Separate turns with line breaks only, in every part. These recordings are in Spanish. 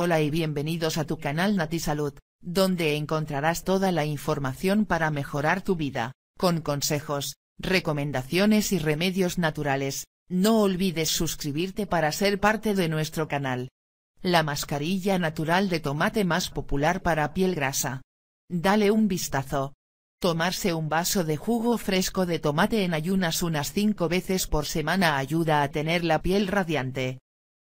Hola y bienvenidos a tu canal NatiSalud, Salud, donde encontrarás toda la información para mejorar tu vida, con consejos, recomendaciones y remedios naturales, no olvides suscribirte para ser parte de nuestro canal. La mascarilla natural de tomate más popular para piel grasa. Dale un vistazo. Tomarse un vaso de jugo fresco de tomate en ayunas unas 5 veces por semana ayuda a tener la piel radiante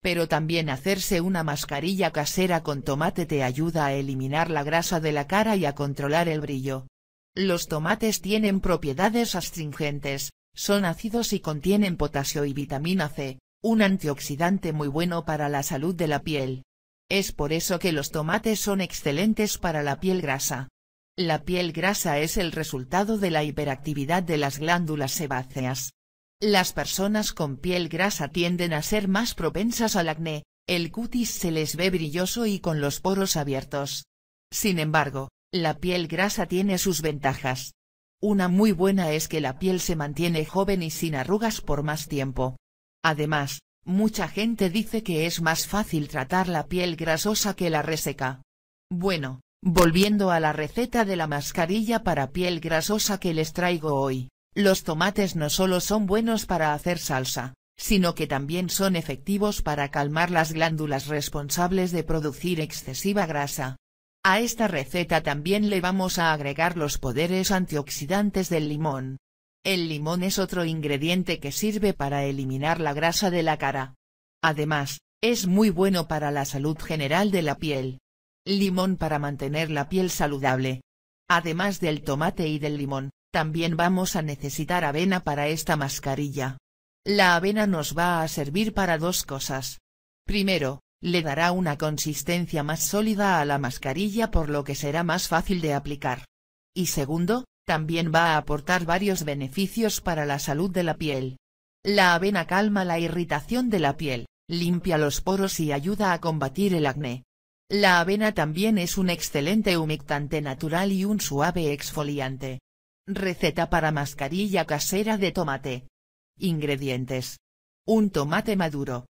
pero también hacerse una mascarilla casera con tomate te ayuda a eliminar la grasa de la cara y a controlar el brillo. Los tomates tienen propiedades astringentes, son ácidos y contienen potasio y vitamina C, un antioxidante muy bueno para la salud de la piel. Es por eso que los tomates son excelentes para la piel grasa. La piel grasa es el resultado de la hiperactividad de las glándulas sebáceas, las personas con piel grasa tienden a ser más propensas al acné, el cutis se les ve brilloso y con los poros abiertos. Sin embargo, la piel grasa tiene sus ventajas. Una muy buena es que la piel se mantiene joven y sin arrugas por más tiempo. Además, mucha gente dice que es más fácil tratar la piel grasosa que la reseca. Bueno, volviendo a la receta de la mascarilla para piel grasosa que les traigo hoy. Los tomates no solo son buenos para hacer salsa, sino que también son efectivos para calmar las glándulas responsables de producir excesiva grasa. A esta receta también le vamos a agregar los poderes antioxidantes del limón. El limón es otro ingrediente que sirve para eliminar la grasa de la cara. Además, es muy bueno para la salud general de la piel. Limón para mantener la piel saludable. Además del tomate y del limón, también vamos a necesitar avena para esta mascarilla. La avena nos va a servir para dos cosas. Primero, le dará una consistencia más sólida a la mascarilla por lo que será más fácil de aplicar. Y segundo, también va a aportar varios beneficios para la salud de la piel. La avena calma la irritación de la piel, limpia los poros y ayuda a combatir el acné. La avena también es un excelente humectante natural y un suave exfoliante. Receta para mascarilla casera de tomate. Ingredientes. Un tomate maduro.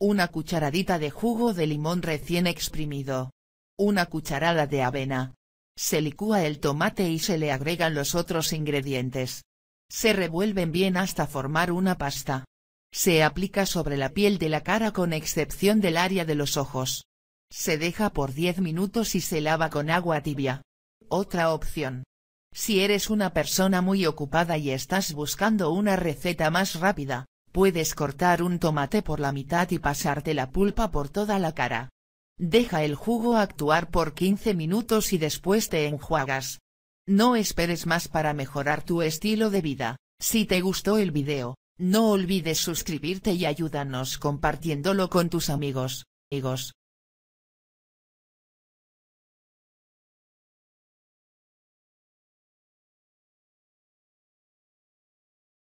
Una cucharadita de jugo de limón recién exprimido. Una cucharada de avena. Se licúa el tomate y se le agregan los otros ingredientes. Se revuelven bien hasta formar una pasta. Se aplica sobre la piel de la cara con excepción del área de los ojos. Se deja por 10 minutos y se lava con agua tibia. Otra opción si eres una persona muy ocupada y estás buscando una receta más rápida, puedes cortar un tomate por la mitad y pasarte la pulpa por toda la cara. Deja el jugo actuar por 15 minutos y después te enjuagas. No esperes más para mejorar tu estilo de vida. Si te gustó el video, no olvides suscribirte y ayúdanos compartiéndolo con tus amigos, amigos.